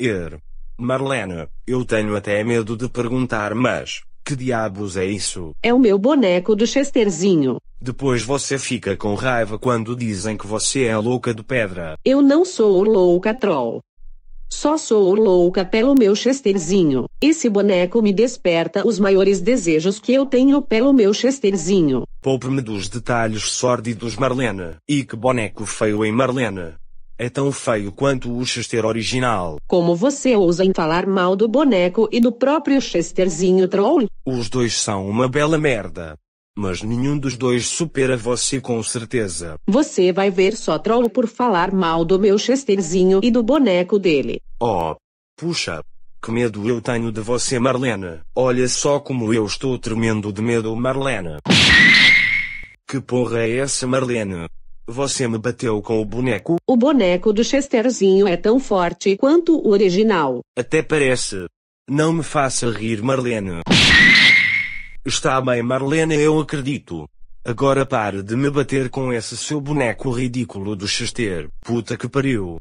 Er. Marlene, eu tenho até medo de perguntar, mas que diabos é isso? É o meu boneco do Chesterzinho. Depois você fica com raiva quando dizem que você é louca de pedra. Eu não sou louca troll. Só sou louca pelo meu Chesterzinho. Esse boneco me desperta os maiores desejos que eu tenho pelo meu Chesterzinho. Poupe-me dos detalhes sórdidos, Marlene. E que boneco feio em Marlene é tão feio quanto o Chester original. Como você ousa em falar mal do boneco e do próprio Chesterzinho Troll? Os dois são uma bela merda. Mas nenhum dos dois supera você com certeza. Você vai ver só Troll por falar mal do meu Chesterzinho e do boneco dele. Oh, puxa. Que medo eu tenho de você, Marlene. Olha só como eu estou tremendo de medo, Marlene. Que porra é essa, Marlene? Você me bateu com o boneco? O boneco do Chesterzinho é tão forte quanto o original. Até parece. Não me faça rir, Marlene. Está bem, Marlene, eu acredito. Agora pare de me bater com esse seu boneco ridículo do Chester. Puta que pariu.